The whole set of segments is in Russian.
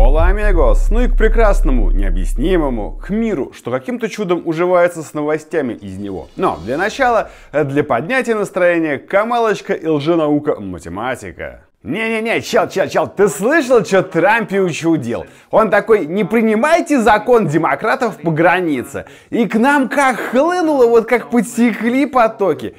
Hola, amigos! Ну и к прекрасному, необъяснимому, к миру, что каким-то чудом уживается с новостями из него. Но для начала, э, для поднятия настроения, камалочка и лженаука математика. Не-не-не, чел, чел, чел, ты слышал, что Трампе учудил? Он такой, не принимайте закон демократов по границе. И к нам как хлынуло, вот как потекли потоки.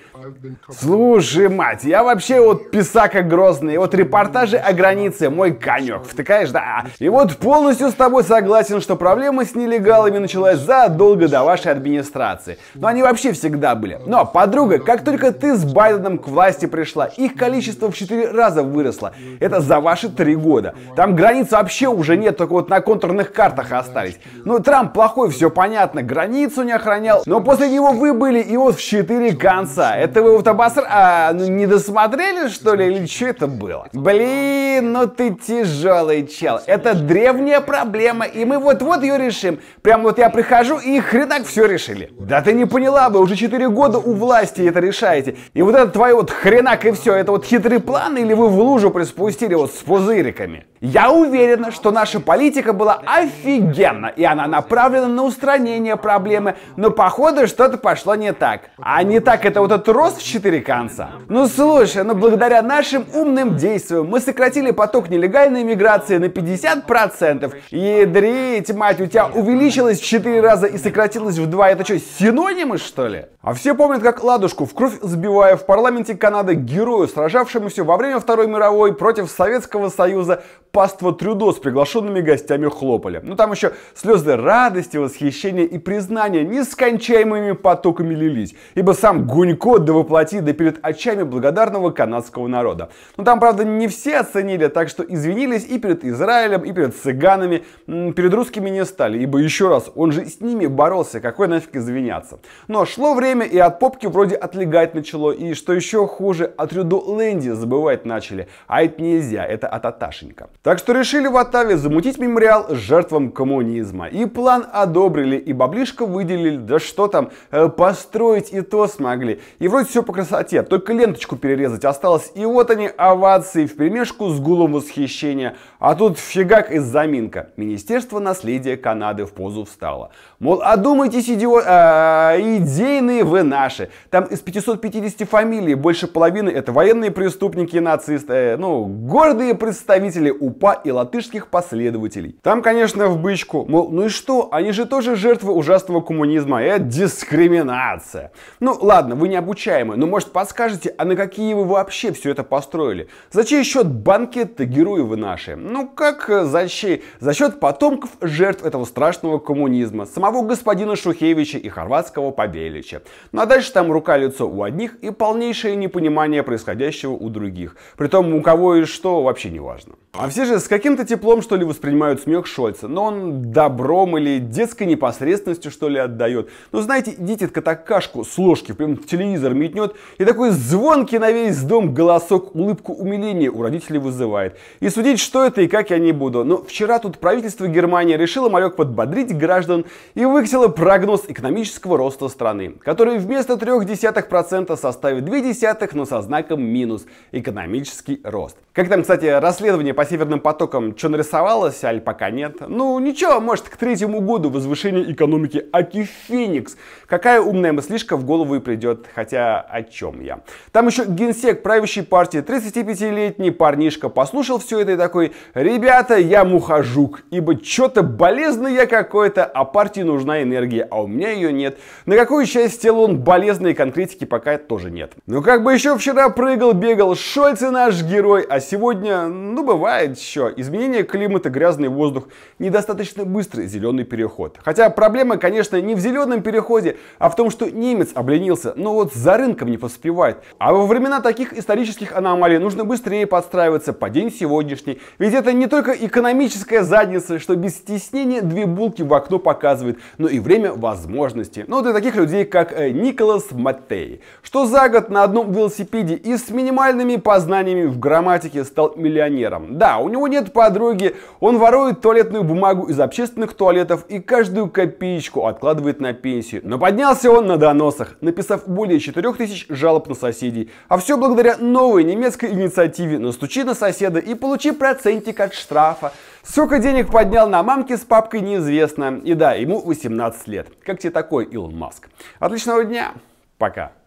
Слушай, мать, я вообще вот писака грозный. Вот репортажи о границе, мой конек. Втыкаешь, да. И вот полностью с тобой согласен, что проблема с нелегалами началась задолго до вашей администрации. Но они вообще всегда были. Но, подруга, как только ты с Байденом к власти пришла, их количество в 4 раза выросло. Это за ваши 3 года. Там границ вообще уже нет, только вот на контурных картах остались. Ну, Трамп плохой, все понятно, границу не охранял. Но после него вы были и вот в 4 конца. Это это вы вот обоср... А, ну не досмотрели, что ли, или что это было? Блин, ну ты тяжелый чел. Это древняя проблема, и мы вот-вот ее решим. Прям вот я прихожу, и хренак все решили. Да ты не поняла бы, уже 4 года у власти это решаете. И вот это твой вот хренак и все, это вот хитрый план, или вы в лужу приспустили вот с пузыриками? Я уверена, что наша политика была офигенна, и она направлена на устранение проблемы, но походу что-то пошло не так. А не так это вот этот Рост в 4 конца. Ну слушай, ну благодаря нашим умным действиям мы сократили поток нелегальной миграции на 50%. Ядрить, мать, у тебя увеличилось в 4 раза и сократилось в два. Это что, синонимы что ли? А все помнят, как ладушку в кровь сбивая в парламенте Канады герою, сражавшемуся во время Второй мировой против Советского Союза, паства Трюдо с приглашенными гостями хлопали. Ну там еще слезы радости, восхищения и признания нескончаемыми потоками лились, ибо сам Гунько до воплоти, да перед очами благодарного канадского народа. Но ну, там, правда, не все оценили, так что извинились и перед Израилем, и перед цыганами, перед русскими не стали, ибо еще раз, он же с ними боролся, какой нафиг извиняться. Но ну, а шло время, и от попки вроде отлегать начало, и что еще хуже, от Рюдо Лэнди забывать начали. А это нельзя, это от Аташенька. Так что решили в Оттаве замутить мемориал жертвам коммунизма. И план одобрили, и баблишко выделили, да что там, э, построить и то смогли. И вроде все по красоте, только ленточку перерезать осталось. И вот они, овации, вперемешку с гулом восхищения. А тут фигак из заминка. Министерство наследия Канады в позу встало. Мол, одумайтесь, идио... а, идейные вы наши. Там из 550 фамилий больше половины это военные преступники и нацисты. Э, ну, гордые представители УПА и латышских последователей. Там, конечно, в бычку, мол, ну и что, они же тоже жертвы ужасного коммунизма, это дискриминация. Ну ладно, вы не обучаемы, но может подскажете, а на какие вы вообще все это построили? За чей счет банкеты герои вы наши? Ну как э, за чей? За счет потомков жертв этого страшного коммунизма, самого господина Шухевича и хорватского Побелича. Ну а дальше там рука-лицо у одних и полнейшее непонимание происходящего у других. Притом у кого и что вообще не важно. А все все же с каким-то теплом, что ли, воспринимают смех Шольца, но он добром или детской непосредственностью, что ли, отдает. Ну, знаете, дитятка так кашку с ложки прям в телевизор метнет, и такой звонкий на весь дом голосок улыбку умиления у родителей вызывает. И судить, что это и как я не буду. Но вчера тут правительство Германии решило малек подбодрить граждан и выкатило прогноз экономического роста страны, который вместо 0,3% составит 0,2, но со знаком минус – экономический рост. Как там, кстати, расследование по Северной одним потоком что нарисовалось, аль пока нет. Ну, ничего, может, к третьему году возвышение экономики Аки Феникс. Какая умная мыслишка в голову и придет, хотя о чем я. Там еще генсек правящей партии, 35-летний парнишка, послушал все это и такой, ребята, я мухожук, ибо что-то болезненное я какой-то, а партии нужна энергия, а у меня ее нет. На какую часть тела он болезный, конкретики пока тоже нет. Ну, как бы еще вчера прыгал, бегал, Шольц и наш герой, а сегодня, ну, бывает, добавить еще изменение климата, грязный воздух, недостаточно быстрый зеленый переход. Хотя проблема, конечно, не в зеленом переходе, а в том, что немец обленился, но вот за рынком не поспевает. А во времена таких исторических аномалий нужно быстрее подстраиваться по день сегодняшний. Ведь это не только экономическая задница, что без стеснения две булки в окно показывает, но и время возможности. Ну, для таких людей, как э, Николас Маттей, что за год на одном велосипеде и с минимальными познаниями в грамматике стал миллионером. Да, у у него нет подруги, он ворует туалетную бумагу из общественных туалетов и каждую копеечку откладывает на пенсию. Но поднялся он на доносах, написав более 4000 жалоб на соседей. А все благодаря новой немецкой инициативе «Настучи на соседа и получи процентик от штрафа». Сколько денег поднял на мамке с папкой неизвестно. И да, ему 18 лет. Как тебе такой, Илон Маск? Отличного дня! Пока!